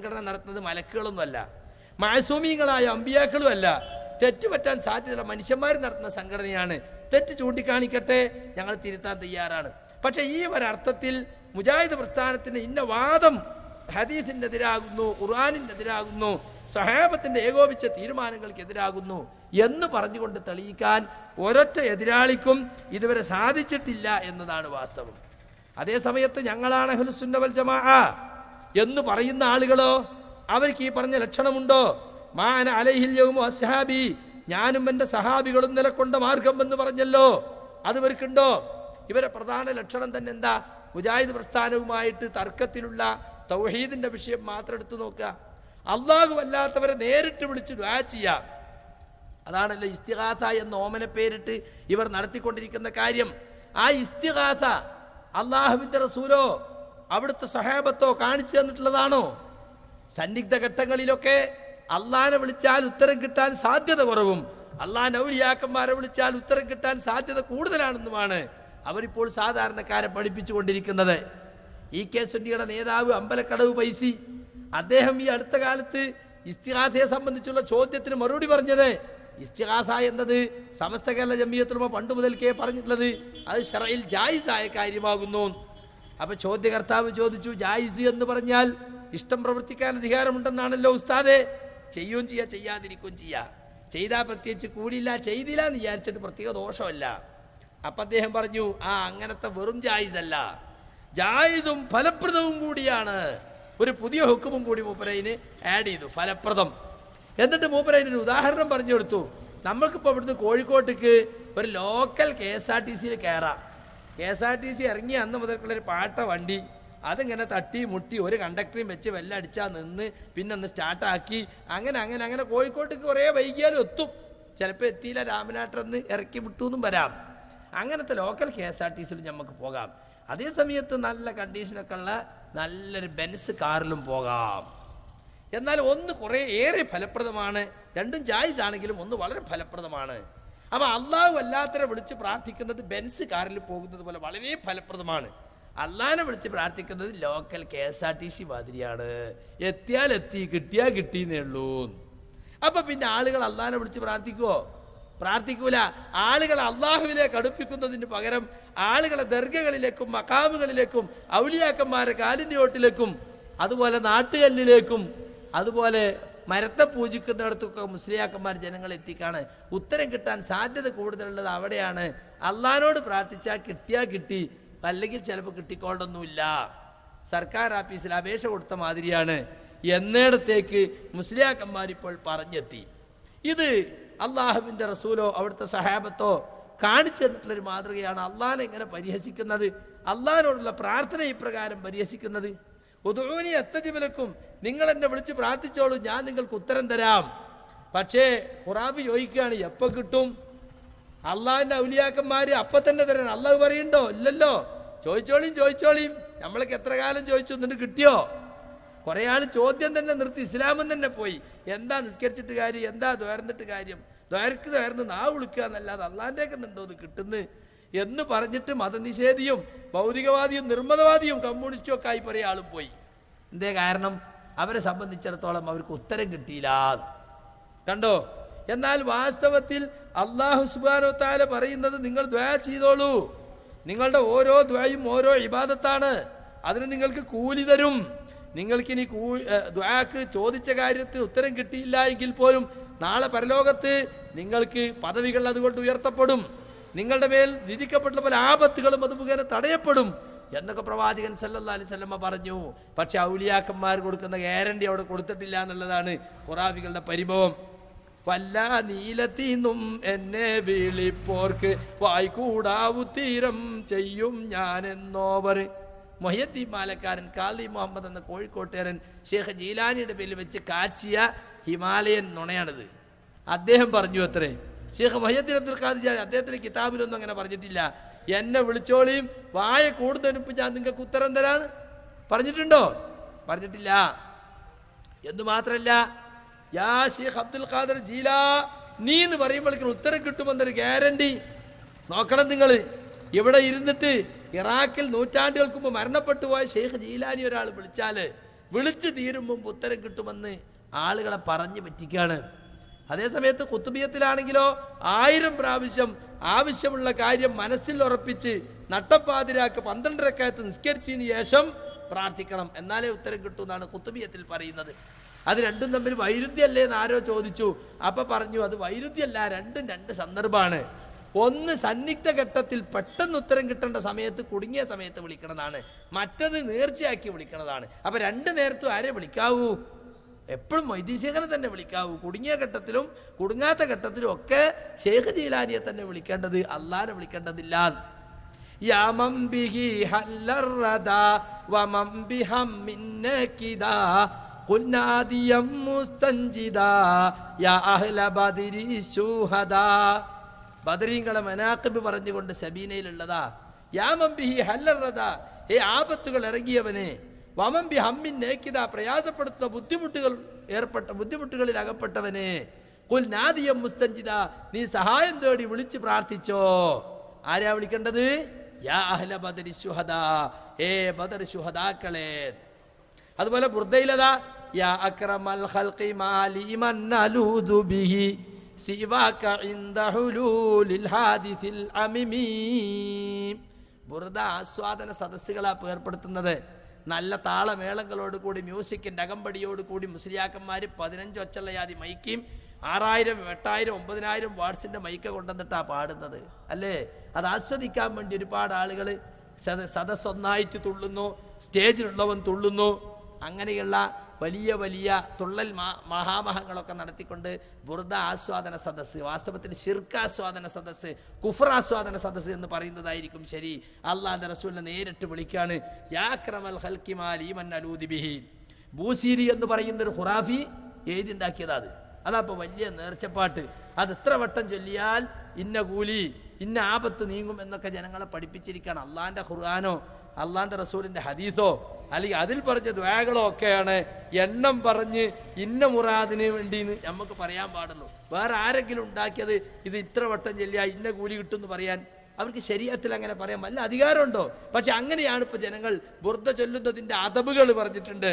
സംഘടന നടത്തുന്നത് മലക്കുകളൊന്നുമല്ല മാസൂമിയങ്ങളായ അമ്പിയാക്കളുമല്ല തെറ്റുപറ്റാൻ സാധ്യതയുള്ള മനുഷ്യന്മാർ നടത്തുന്ന സംഘടനയാണ് തെറ്റ് ചൂണ്ടിക്കാണിക്കട്ടെ ഞങ്ങൾ തിരുത്താൻ തയ്യാറാണ് പക്ഷേ ഈ ഒരർത്ഥത്തിൽ മുജാഹിദ് പ്രസ്ഥാനത്തിന് ഇന്ന വാദം ഖുർആാനിൻ്റെ എതിരാകുന്നു സഹാബത്തിൻ്റെ ഏകോപിച്ച തീരുമാനങ്ങൾക്ക് എതിരാകുന്നു എന്ന് പറഞ്ഞുകൊണ്ട് തെളിയിക്കാൻ ഒരൊറ്റ എതിരാളിക്കും ഇതുവരെ സാധിച്ചിട്ടില്ല എന്നതാണ് വാസ്തവം അതേസമയത്ത് ഞങ്ങളാണ് ഹുലുസുന്നവൽ ജമാ എന്ന് പറയുന്ന ആളുകളോ അവർക്ക് ഈ പറഞ്ഞ ലക്ഷണമുണ്ടോ മാന അലൈഹില്യവുമോ അസ്ഹാബി ഞാനും എൻ്റെ സഹാബികളും നിലക്കൊണ്ട മാർഗം എന്ന് പറഞ്ഞല്ലോ അത് ഇവർക്കുണ്ടോ ഇവരെ പ്രധാന ലക്ഷണം തന്നെ എന്താ മുജാഹിദ് പ്രസ്ഥാനവുമായിട്ട് തർക്കത്തിലുള്ള തൗഹീദിൻ്റെ വിഷയം മാത്രം എടുത്തു നോക്കുക അള്ളാഹു അല്ലാത്തവരെ നേരിട്ട് വിളിച്ച് ദ്വാ ചെയ്യാം അതാണല്ലോ ഇസ്തിഹാസ എന്ന ഓമന പേരിട്ട് ഇവർ നടത്തിക്കൊണ്ടിരിക്കുന്ന കാര്യം ആ ഇസ്തിഹാസ അള്ളാഹുബിന്റെ റസൂലോ അവിടുത്തെ സഹാബത്തോ കാണിച്ചു തന്നിട്ടുള്ളതാണോ സന്നിഗ്ധ ഘട്ടങ്ങളിലൊക്കെ അള്ളാനെ വിളിച്ചാൽ ഉത്തരം കിട്ടാൻ സാധ്യത കുറവും അള്ളാൻ ഔലിയാക്കന്മാരെ വിളിച്ചാൽ ഉത്തരം കിട്ടാൻ സാധ്യത കൂടുതലാണെന്നുമാണ് അവരിപ്പോൾ സാധാരണക്കാരെ പഠിപ്പിച്ചു കൊണ്ടിരിക്കുന്നത് ഇ കെ സുന്നിയുടെ നേതാവ് അമ്പലക്കടവ് പൈസി അദ്ദേഹം ഈ അടുത്ത കാലത്ത് ഇസ്തിഹാസയെ സംബന്ധിച്ചുള്ള ചോദ്യത്തിന് മറുപടി പറഞ്ഞത് ഇസ്തിഹാസ എന്നത് സമസ്ത കേരള ജമീയത്തുമ പണ്ടു മുതൽക്കേ പറഞ്ഞിട്ടുള്ളത് അത് ഷറയിൽ ജായിസായ കാര്യമാകുന്നു അപ്പോൾ ചോദ്യകർത്താവ് ചോദിച്ചു ജായിസ് എന്ന് പറഞ്ഞാൽ ഇഷ്ടം പ്രവർത്തിക്കാൻ അധികാരമുണ്ടെന്നാണല്ലോ ഉസ്താദെ ചെയ്യുകയും ചെയ്യാ ചെയ്യാതിരിക്കുകയും ചെയ്യാ ചെയ്താൽ പ്രത്യേകിച്ച് കൂടിയില്ല ചെയ്തില്ല എന്ന് വിചാരിച്ചിട്ട് പ്രത്യേക ദോഷമല്ല അപ്പൊ അദ്ദേഹം പറഞ്ഞു ആ അങ്ങനത്തെ വെറും ജായിസ് അല്ല ജായിസും ഫലപ്രദവും കൂടിയാണ് ഒരു പുതിയ ഹുക്കുമും കൂടി മൂപ്പരയിന് ആഡ് ചെയ്തു ഫലപ്രദം എന്നിട്ട് മൂപ്പരയിന് ഉദാഹരണം പറഞ്ഞു കൊടുത്തു നമ്മൾക്കിപ്പോൾ ഇവിടുന്ന് കോഴിക്കോട്ടേക്ക് ഒരു local K S R T സിയിൽ കയറാം K S R T C ഇറങ്ങി അന്ന് മുതൽക്കുള്ളൊരു പാട്ട വണ്ടി അതിങ്ങനെ തട്ടി മുട്ടി ഒരു കണ്ടക്ടറിയും വെച്ച് വെല്ലടിച്ചാൽ നിന്ന് പിന്നെ ഒന്ന് സ്റ്റാർട്ടാക്കി അങ്ങനെ അങ്ങനെ അങ്ങനെ കോഴിക്കോട്ടേക്ക് കുറേ വൈകിയാലും എത്തും ചിലപ്പോൾ എത്തിയില്ല രാമനാട്ടെന്ന് ഇറക്കി വിട്ടു എന്നും വരാം അങ്ങനത്തെ local K S R T സിയിലും നമുക്ക് പോകാം അതേ സമയത്ത് നല്ല കണ്ടീഷനൊക്കെ ഉള്ള നല്ലൊരു ബെൻസ് കാറിലും പോകാം എന്നാൽ ഒന്ന് കുറേ ഏറെ ഫലപ്രദമാണ് രണ്ടും ജായിസ് ആണെങ്കിലും ഒന്ന് വളരെ ഫലപ്രദമാണ് അപ്പോൾ അള്ളാഹു അല്ലാത്തരെ വിളിച്ച് പ്രാർത്ഥിക്കുന്നത് ബെൻസ് കാറിൽ പോകുന്നത് പോലെ വളരെ ഫലപ്രദമാണ് അള്ളാഹിനെ വിളിച്ച് പ്രാർത്ഥിക്കുന്നത് local K S R T C മാതിരിയാണ് എത്തിയാൽ എത്തി കിട്ടിയാൽ കിട്ടിയെന്നേ ഉള്ളൂ അപ്പൊ പിന്നെ ആളുകൾ അള്ളാഹിനെ വിളിച്ച് പ്രാർത്ഥിക്കുമോ പ്രാർത്ഥിക്കൂല ആളുകൾ അള്ളാഹുവിലേക്ക് അടുപ്പിക്കുന്നതിന് പകരം ആളുകളെ ദർഗകളിലേക്കും മക്കാമുകളിലേക്കും ഔലിയാക്കന്മാരെ കാലിൻ്റെ ഓട്ടിലേക്കും അതുപോലെ നാട്ടുകല്ലിലേക്കും അതുപോലെ മരത്തെ പൂജിക്കുന്നിടത്തൊക്കെ മുസ്ലിയാക്കന്മാർ ജനങ്ങൾ എത്തിക്കാണ് ഉത്തരം കിട്ടാൻ സാധ്യത കൂടുതലുള്ളത് അവിടെയാണ് അള്ളഹാനോട് പ്രാർത്ഥിച്ചാൽ കിട്ടിയാൽ കിട്ടി അല്ലെങ്കിൽ ചിലപ്പോൾ കിട്ടിക്കോണ്ടൊന്നുമില്ല സർക്കാർ ആഫീസിൽ അപേക്ഷ കൊടുത്ത മാതിരിയാണ് എന്നിടത്തേക്ക് മുസ്ലിയാക്കന്മാർ ഇപ്പോൾ പറഞ്ഞെത്തി ഇത് അള്ളാഹുബിൻ്റെ റസൂലോ അവിടുത്തെ സഹാബത്തോ കാണിച്ചു തന്നിട്ടുള്ളൊരു മാതൃകയാണ് അള്ളഹാനെ ഇങ്ങനെ പരിഹസിക്കുന്നത് അള്ളഹാനോടുള്ള പ്രാർത്ഥന ഇപ്രകാരം പരിഹസിക്കുന്നത് ഉദൂനി അസ്തജിബലക്കും നിങ്ങൾ എന്നെ വിളിച്ച് പ്രാർത്ഥിച്ചോളൂ ഞാൻ നിങ്ങൾക്ക് ഉത്തരം തരാം പക്ഷേ ഖുറാബ് ചോദിക്കുകയാണ് എപ്പോൾ കിട്ടും അള്ളാഹിൻ്റെ ഔലിയാക്കന്മാർ അപ്പം തന്നെ തരണം അള്ളാഹ് പറയണ്ടോ ഇല്ലല്ലോ ചോദിച്ചോളിയും ചോദിച്ചോളിയും നമ്മൾക്ക് എത്ര കാലം ചോദിച്ചു എന്നിട്ട് കിട്ടിയോ കുറേ ആൾ ചോദ്യം തന്നെ നിർത്തി ഇസ്ലാമും തന്നെ പോയി എന്താ നിസ്കരിച്ചിട്ട് കാര്യം എന്താ തുയർന്നിട്ട് കാര്യം ദ്വയർക്ക് തുയർന്ന് നാവ് വിളിക്കുക എന്നല്ലാതെ ഒക്കെ ഉണ്ടോ എന്ന് കിട്ടുന്നത് എന്ന് പറഞ്ഞിട്ട് മതനിഷേധിയും ഭൗതികവാദിയും നിർമ്മതവാദിയും കമ്മ്യൂണിസ്റ്റും ഒക്കെ ആയി പല ആളും പോയി എന്തേ കാരണം അവരെ സംബന്ധിച്ചിടത്തോളം അവർക്ക് ഉത്തരം കിട്ടിയില്ല കണ്ടോ എന്നാൽ വാസ്തവത്തിൽ അള്ളാഹു സുബാനോ താല പറയുന്നത് നിങ്ങൾ ദ്വയ ചെയ്തോളൂ നിങ്ങളുടെ ഓരോ ദ്വയും ഓരോ ഇബാദത്താണ് അതിന് നിങ്ങൾക്ക് കൂലി തരും നിങ്ങൾക്കിനി കൂ ദ്വയാക്ക് ചോദിച്ച കാര്യത്തിന് ഉത്തരം കിട്ടിയില്ല എങ്കിൽ പോലും നാളെ പരലോകത്ത് നിങ്ങൾക്ക് പദവികൾ അതുകൊണ്ട് ഉയർത്തപ്പെടും നിങ്ങളുടെ മേൽ വിധിക്കപ്പെട്ട പല ആപത്തുകളും അത് മുഖേന തടയപ്പെടും എന്നൊക്കെ പ്രവാചകൻ സല്ലല്ലാ അലൈഹി പറഞ്ഞു പക്ഷെ ഔലിയാക്കന്മാർ കൊടുക്കുന്ന ഗ്യാരണ്ടി അവിടെ കൊടുത്തിട്ടില്ല എന്നുള്ളതാണ് ഖുറാഫികളുടെ പരിഭവം വല്ല നീലത്തിന്നും എന്നെ വിളിപ്പോർക്ക് വായിക്കൂടാവു തീരം ചെയ്യും ഞാൻ എന്നോവർ മൊഹ്യദ്ദീൻ മാലക്കാരൻ കാലി മുഹമ്മദ് എന്ന കോഴിക്കോട്ടുകാരൻ ഷേഖ് ജീലാനിയുടെ പേരിൽ വെച്ച് കാച്ചിയ ഹിമാലയൻ നുണയാണിത് അദ്ദേഹം പറഞ്ഞു അത്രേ ഷെയ്ഖ് മഹ്യദ്ദീൻ അബ്ദുൽ ഖാദിർ ജാനി അദ്ദേഹത്തിൻ്റെ കിതാബിലൊന്നും അങ്ങനെ പറഞ്ഞിട്ടില്ല എന്നെ വിളിച്ചോളിയും വായ കൂടുതലിപ്പ് ഞാൻ നിങ്ങൾക്ക് ഉത്തരം തരാന്ന് പറഞ്ഞിട്ടുണ്ടോ പറഞ്ഞിട്ടില്ല എന്ന് മാത്രമല്ല യാ ഷെയ്ഖ് അബ്ദുൽ ഖാദർ ജീല നീ എന്ന് പറയുമ്പോഴേക്കും ഉത്തരം കിട്ടുമെന്നൊരു ഗ്യാരണ്ടി നോക്കണം നിങ്ങൾ ഇവിടെ ഇരുന്നിട്ട് ഇറാഖിൽ നൂറ്റാണ്ടുകൾക്ക് മുമ്പ് മരണപ്പെട്ടു പോയ ഷെയ്ഖ് ജീലാനി ഒരാൾ വിളിച്ചാൽ വിളിച്ചു തീരും മുമ്പ് ഉത്തരം കിട്ടുമെന്ന് ആളുകളെ പറഞ്ഞു പറ്റിക്കുകയാണ് അതേസമയത്ത് കുത്തുബിയത്തിലാണെങ്കിലോ ആയിരം പ്രാവശ്യം ആവശ്യമുള്ള കാര്യം മനസ്സിൽ ഉറപ്പിച്ച് നട്ടപ്പാതിരാക്ക് പന്ത്രണ്ടരക്കായത്ത് നിസ്കരിച്ചതിന് ശേഷം പ്രാർത്ഥിക്കണം എന്നാലേ ഉത്തരം കിട്ടൂ എന്നാണ് കുത്തുബിയത്തിൽ പറയുന്നത് അത് രണ്ടും തമ്മിൽ വൈരുദ്ധ്യല്ലേ എന്ന് ആരോ ചോദിച്ചു അപ്പം പറഞ്ഞു അത് വൈരുദ്ധ്യല്ല രണ്ടും രണ്ട് സന്ദർഭമാണ് ഒന്ന് സന്നിഗ്ധ ഘട്ടത്തിൽ പെട്ടെന്ന് ഉത്തരം കിട്ടേണ്ട സമയത്ത് കുടുങ്ങിയ സമയത്ത് വിളിക്കണതാണ് മറ്റത് നേർച്ചയാക്കി വിളിക്കണതാണ് അപ്പം രണ്ട് നേരത്തും ആരെ വിളിക്കാവൂ എപ്പോഴും മൊയ്തീൻ തന്നെ വിളിക്കാവൂ കുടുങ്ങിയ ഘട്ടത്തിലും കുടുങ്ങാത്ത ഘട്ടത്തിലും ഒക്കെ ശേഖ് ജീലാനിയെ തന്നെ വിളിക്കേണ്ടത് അള്ളാരെ വിളിക്കേണ്ടതില്ല ബദരീങ്ങളെ മനാക്കിബ് പറഞ്ഞുകൊണ്ട് സബീനയിലുള്ളതാ ബിഹി ഹല്ലറദ ഹേ ആപത്തുകൾ ഇറങ്ങിയവനെ വമമ്പി ഹമ്മിൻ നേക്കിത പ്രയാസപ്പെടുത്തുന്ന ബുദ്ധിമുട്ടുകൾ ഏർപ്പെട്ട ബുദ്ധിമുട്ടുകളിൽ അകപ്പെട്ടവനെ കുൽ നാദിയം മുസ്തഞ്ചിത നീ സഹായം തേടി വിളിച്ച് പ്രാർത്ഥിച്ചോ ആരാ വിളിക്കേണ്ടത് അതുപോലെ ബുർദയിലതാ യാ ഖൽഖി ബിഹി ഹാദിസിൽ ബുർദ ആസ്വാദന സദസ്സുകളാ ഏർപ്പെടുത്തുന്നത് നല്ല താളമേളങ്ങളോട് കൂടി മ്യൂസിക്കിൻ്റെ അകമ്പടിയോട് കൂടി മുസ്ലിയാക്കന്മാർ പതിനഞ്ച് ഒച്ചല്ലയാതി മൈക്കിയും ആറായിരം എട്ടായിരം ഒമ്പതിനായിരം വാട്സിൻ്റെ മൈക്ക കൊണ്ടുവന്നിട്ടാണ് പാടുന്നത് അല്ലേ അത് ആസ്വദിക്കാൻ വേണ്ടി ഒരുപാട് ആളുകൾ സദ സദസ്സൊന്നായിട്ട് തുള്ളുന്നു സ്റ്റേജിലുള്ളവൻ തുള്ളുന്നു അങ്ങനെയുള്ള വലിയ വലിയ തുള്ളൽ മഹാമഹങ്ങളൊക്കെ നടത്തിക്കൊണ്ട് ബുർദ ആസ്വാദന സദസ്സ് വാസ്തവത്തിൽ ഷിർക്കാസ്വാദന സദസ്സ് കുഫ്രാസ്വാദന സദസ്സ് എന്ന് പറയുന്നതായിരിക്കും ശരി അള്ളാഹ് റസൂലിനെ നേരിട്ട് വിളിക്കാണ് യാ ക്രമൽ മന്നലൂദിബിഹി ബൂസീരി എന്ന് പറയുന്നൊരു ഖുറാഫി എഴുതിണ്ടാക്കിയതാ അത് അതപ്പോൾ വലിയ നേർച്ചപ്പാട്ട് അത് എത്ര വട്ടം ചൊല്ലിയാൽ ഇന്ന കൂലി ഇന്ന ആപത്ത് നീങ്ങും എന്നൊക്കെ ജനങ്ങളെ പഠിപ്പിച്ചിരിക്കുകയാണ് അള്ളാൻ്റെ ഖുർആാനോ അള്ളാൻ്റെ റസൂലിന്റെ ഹദീസോ അല്ലെങ്കിൽ അതിൽ പറഞ്ഞ ദ്വാകളോ ഒക്കെയാണ് എണ്ണം പറഞ്ഞ് ഇന്ന മുറാദിന് വേണ്ടി നമുക്ക് പറയാൻ പാടുള്ളൂ വേറെ ആരെങ്കിലും ഉണ്ടാക്കിയത് ഇത് ഇത്ര വട്ടം ചെല്ലിയ ഇന്ന കൂലി എന്ന് പറയാൻ അവർക്ക് ശരീരത്തിൽ അങ്ങനെ പറയാൻ വല്ല അധികാരമുണ്ടോ പക്ഷെ അങ്ങനെയാണ് ഇപ്പൊ ജനങ്ങൾ ബുർദ ചൊല്ലുന്നതിന്റെ അതബുകൾ പറഞ്ഞിട്ടുണ്ട്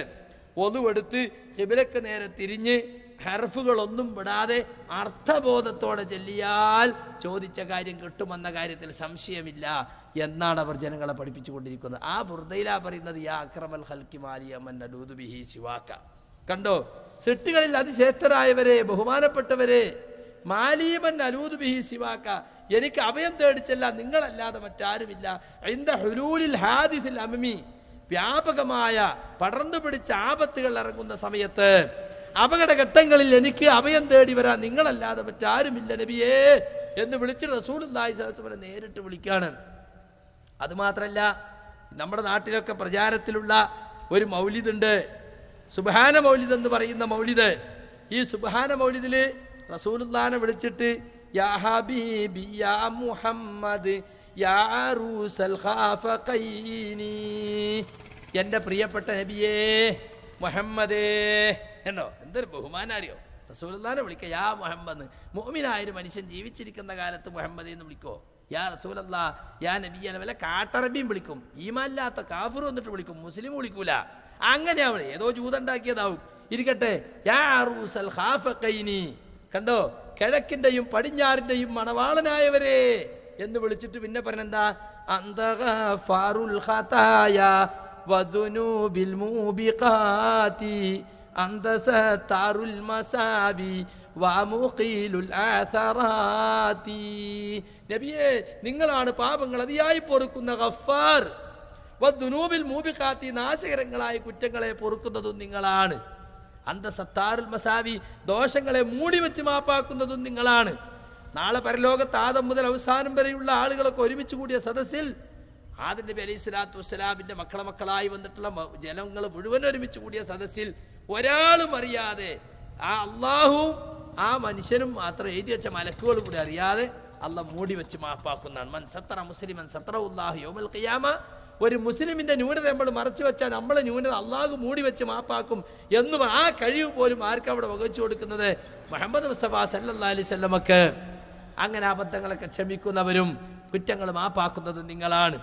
ഒതുവെടുത്ത് ഹിബിലക്ക് നേരെ തിരിഞ്ഞ് ഹെർഫുകളൊന്നും വിടാതെ അർത്ഥബോധത്തോടെ ചെല്ലിയാൽ ചോദിച്ച കാര്യം കിട്ടുമെന്ന കാര്യത്തിൽ സംശയമില്ല എന്നാണ് അവർ ജനങ്ങളെ പഠിപ്പിച്ചു കൊണ്ടിരിക്കുന്നത് ആ ബുർദയില പറയുന്നത് യാ അക്രമൽ ഹൽക്കിമാലിയമന്നൂതുബിഹി ശിവാക്ക കണ്ടോ സിട്ടുകളിൽ അതിശ്രേഷ്ഠരായവരെ ബഹുമാനപ്പെട്ടവരെ മാലീമൻ അലൂതുബിഹി ശിവാക്ക എനിക്ക് അഭയം തേടിച്ചല്ല നിങ്ങളല്ലാതെ മറ്റാരുമില്ല എന്ത ഹുലൂലിൽ ഹാദിസിൽ അമമി വ്യാപകമായ പടർന്നു പിടിച്ച ആപത്തുകൾ ഇറങ്ങുന്ന സമയത്ത് അപകടഘട്ടങ്ങളിൽ എനിക്ക് അഭയം തേടി വരാൻ നിങ്ങളല്ലാതെ മറ്റാരുമില്ല നബിയേ എന്ന് വിളിച്ച് റസൂലുല്ലായി സഹസ്വനെ നേരിട്ട് വിളിക്കുകയാണ് അതുമാത്രമല്ല നമ്മുടെ നാട്ടിലൊക്കെ പ്രചാരത്തിലുള്ള ഒരു മൗലിദുണ്ട് സുബാന മൗലിദ് എന്ന് പറയുന്ന മൗലിദ് ഈ സുബാന മൗലിദിൽ റസൂലുല്ലാനെ വിളിച്ചിട്ട് യാ മുഹമ്മദ് യാ എൻ്റെ പ്രിയപ്പെട്ട നബിയേ മുഹമ്മദേ എന്നോ എന്തൊരു ബഹുമാനാരിയോ റസൂലെന്നാണ് വിളിക്കുക യാ മുഹമ്മദ് മോമിനായൊരു മനുഷ്യൻ ജീവിച്ചിരിക്കുന്ന കാലത്ത് മുഹമ്മദ് എന്ന് വിളിക്കോ യാ റസൂലല്ലാ യാ നബി അല്ല കാട്ടറബിയും വിളിക്കും ഈമല്ലാത്ത കാഫിർ വന്നിട്ട് വിളിക്കും മുസ്ലിം വിളിക്കൂല അങ്ങനെ അവൾ ഏതോ ജൂതുണ്ടാക്കിയതാവും ഇരിക്കട്ടെ യാ കണ്ടോ കിഴക്കിൻ്റെയും പടിഞ്ഞാറിൻ്റെയും മണവാളനായവരെ എന്ന് വിളിച്ചിട്ട് പിന്നെ പറഞ്ഞെന്താ അന്തഹ أنت ستار المسابي നബിയെ നിങ്ങളാണ് പാപങ്ങൾ അതിയായി പൊറുക്കുന്ന ഗഫാർ വദ്നൂബിൽ മൂബിക്കാത്തി നാശകരങ്ങളായ കുറ്റങ്ങളെ പൊറുക്കുന്നതും നിങ്ങളാണ് അന്ത സത്താറുൽ മസാവി ദോഷങ്ങളെ മൂടി വെച്ച് മാപ്പാക്കുന്നതും നിങ്ങളാണ് നാളെ പരലോകത്ത് ആദം മുതൽ അവസാനം വരെയുള്ള ആളുകളൊക്കെ ഒരുമിച്ച് കൂടിയ സദസ്സിൽ ആദ്യ നബി അലൈഹി സ്വലാത്തു വസ്സലാമിൻ്റെ മക്കളെ മക്കളായി വന്നിട്ടുള്ള ജനങ്ങൾ മുഴുവൻ ഒരുമിച്ച് കൂടിയ സദസ്സിൽ ഒരാളും അറിയാതെ ആ അള്ളാഹും ആ മനുഷ്യനും മാത്രം എഴുതി വെച്ച മലക്കുകൾ കൂടി അറിയാതെ അള്ള മൂടി വെച്ച് മാപ്പാക്കുന്നതാണ് മൻ സത്ര മുസ്ലിമൻ സത്ര ഉള്ളാഹു യോമൽ ഖിയാമ ഒരു മുസ്ലിമിൻ്റെ ന്യൂനത നമ്മൾ മറച്ചു വെച്ചാൽ നമ്മളെ ന്യൂനത അള്ളാഹു മൂടി വെച്ച് മാപ്പാക്കും എന്നും ആ കഴിവ് പോലും ആർക്കും അവിടെ വകച്ചു കൊടുക്കുന്നത് മുഹമ്മദ് മുസ്തഫ സല്ലാ അലൈഹി സ്വല്ലമക്ക് അങ്ങനെ അബദ്ധങ്ങളൊക്കെ ക്ഷമിക്കുന്നവരും കുറ്റങ്ങൾ മാപ്പാക്കുന്നത് നിങ്ങളാണ്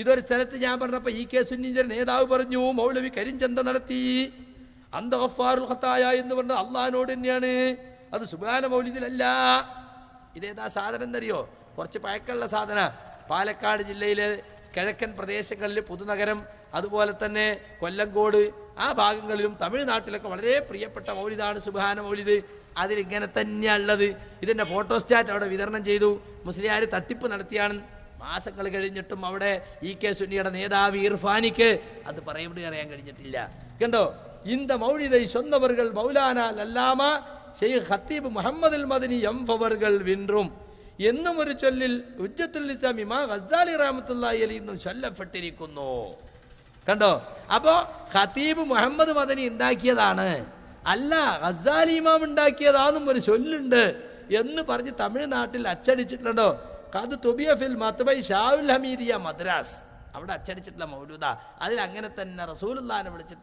ഇതൊരു സ്ഥലത്ത് ഞാൻ പറഞ്ഞപ്പോൾ ഇ കെ സുന്നിൻ്റെ നേതാവ് പറഞ്ഞു മൗലവി കരിഞ്ചന്ത നടത്തി അന്തഹഫാറുൽ ഹത്തായ എന്ന് പറഞ്ഞ അള്ളഹാനോട് തന്നെയാണ് അത് സുബാന മൗലിതിലല്ല ഇതേതാ സാധനം എന്നറിയോ കുറച്ച് പഴക്കമുള്ള സാധന പാലക്കാട് ജില്ലയിലെ കിഴക്കൻ പ്രദേശങ്ങളിൽ പുതുനഗരം അതുപോലെ തന്നെ കൊല്ലങ്കോട് ആ ഭാഗങ്ങളിലും തമിഴ്നാട്ടിലൊക്കെ വളരെ പ്രിയപ്പെട്ട മൗലിദാണ് സുബാന മൗലിദ് അതിലിങ്ങനെ തന്നെയാണുള്ളത് ഇതിൻ്റെ ഫോട്ടോസ്റ്റാറ്റ് അവിടെ വിതരണം ചെയ്തു മുസ്ലിയാർ തട്ടിപ്പ് നടത്തിയാണ് മാസങ്ങൾ കഴിഞ്ഞിട്ടും അവിടെ ഇ കെ സുന്നിയുടെ നേതാവ് ഇർഫാനിക്ക് അത് പറയുമ്പോൾ അറിയാൻ കഴിഞ്ഞിട്ടില്ല കണ്ടോ ഇന്ത മൗഴിതൈ ചൊന്നവർകൾ മൗലാന ലല്ലാമ ഷെയ്ഖ് ഹത്തീബ് മുഹമ്മദ് മദനി എം ഫവറുകൾ വിൻറും എന്നും ഒരു ചൊല്ലിൽ ഉജ്ജത്തുൽ ഇസ്ലാം ഇമാ ഹസാലി റാമത്തുല്ലായി അലി എന്നും ചൊല്ലപ്പെട്ടിരിക്കുന്നു കണ്ടോ അപ്പോ ഹത്തീബ് മുഹമ്മദ് മദനി ഉണ്ടാക്കിയതാണ് അല്ല ഹസാലി ഇമാം ഉണ്ടാക്കിയതാണെന്നും ഒരു ചൊല്ലുണ്ട് എന്ന് പറഞ്ഞ് തമിഴ്നാട്ടിൽ അച്ചടിച്ചിട്ടുണ്ടോ കാത് തുബിയ ഫിൽ മത്ബൈ ഷാവുൽ ഹമീദിയ മദ്രാസ് അവിടെ അച്ചടിച്ചിട്ടുള്ള മൗലൂദ അതിൽ അങ്ങനെ തന്നെ റസൂലുല്ലാനെ വിളിച്ചിട്ട്